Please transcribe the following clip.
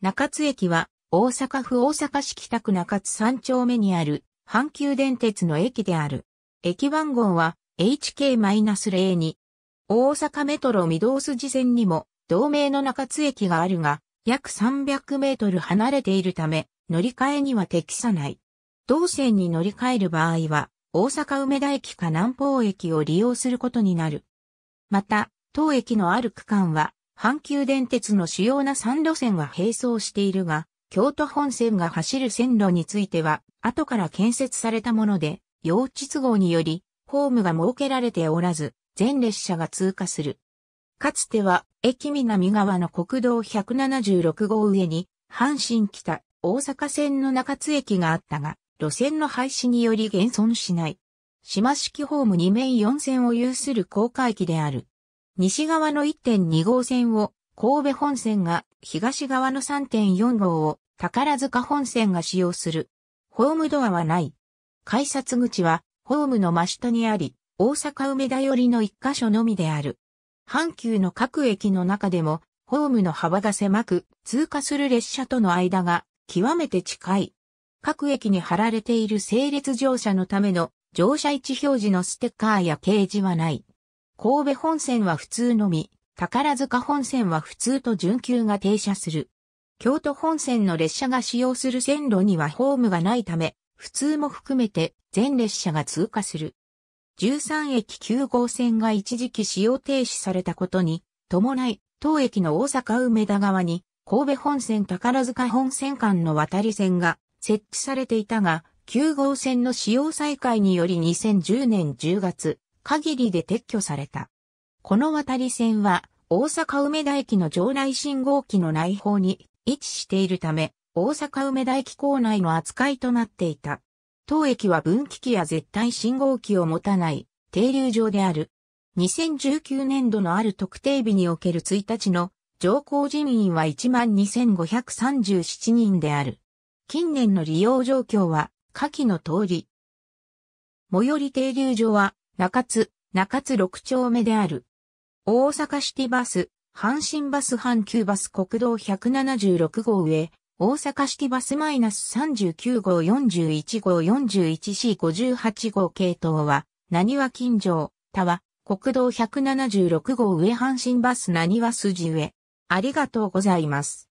中津駅は大阪府大阪市北区中津3丁目にある阪急電鉄の駅である。駅番号は HK-02。大阪メトロ御堂筋線にも同名の中津駅があるが約300メートル離れているため乗り換えには適さない。同線に乗り換える場合は大阪梅田駅か南方駅を利用することになる。また、当駅のある区間は阪急電鉄の主要な3路線は並走しているが、京都本線が走る線路については、後から建設されたもので、用地都合により、ホームが設けられておらず、全列車が通過する。かつては、駅南側の国道176号上に、阪神北、大阪線の中津駅があったが、路線の廃止により現存しない。島式ホーム2面4線を有する高架駅である。西側の1.2号線を神戸本線が、東側の3.4号を宝塚本線が使用する。ホームドアはない。改札口はホームの真下にあり、大阪梅田寄りの一箇所のみである。阪急の各駅の中でも、ホームの幅が狭く、通過する列車との間が極めて近い。各駅に貼られている整列乗車のための乗車位置表示のステッカーや掲示はない。神戸本線は普通のみ、宝塚本線は普通と準急が停車する。京都本線の列車が使用する線路にはホームがないため、普通も含めて全列車が通過する。13駅9号線が一時期使用停止されたことに、伴い、当駅の大阪梅田側に、神戸本線宝塚本線間の渡り線が設置されていたが、9号線の使用再開により2010年10月、限りで撤去された。この渡り線は大阪梅田駅の城内信号機の内方に位置しているため、大阪梅田駅構内の扱いとなっていた。当駅は分岐器や絶対信号機を持たない停留場である。2019年度のある特定日における1日の乗降人員は12,537人である。近年の利用状況は下記の通り。最寄り停留所は中津、中津六丁目である。大阪シティバス、阪神バス阪急バス国道176号上、大阪シティバスマイナス39号41号 41C58 号系統は、何は近所、他は、国道176号上阪神バス何は筋上。ありがとうございます。